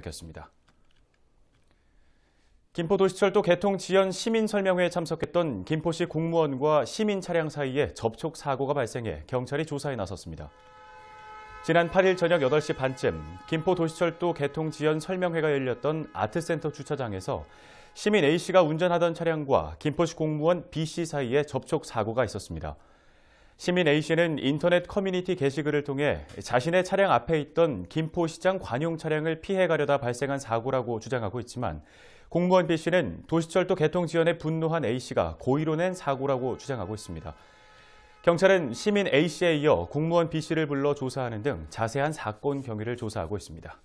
밝혔습니다. 김포도시철도 개통 지연 시민설명회에 참석했던 김포시 공무원과 시민 차량 사이에 접촉 사고가 발생해 경찰이 조사에 나섰습니다. 지난 8일 저녁 8시 반쯤 김포도시철도 개통 지연 설명회가 열렸던 아트센터 주차장에서 시민 A씨가 운전하던 차량과 김포시 공무원 B씨 사이에 접촉 사고가 있었습니다. 시민 A씨는 인터넷 커뮤니티 게시글을 통해 자신의 차량 앞에 있던 김포시장 관용 차량을 피해 가려다 발생한 사고라고 주장하고 있지만 공무원 B씨는 도시철도 개통 지연에 분노한 A씨가 고의로 낸 사고라고 주장하고 있습니다. 경찰은 시민 A씨에 이어 공무원 B씨를 불러 조사하는 등 자세한 사건 경위를 조사하고 있습니다.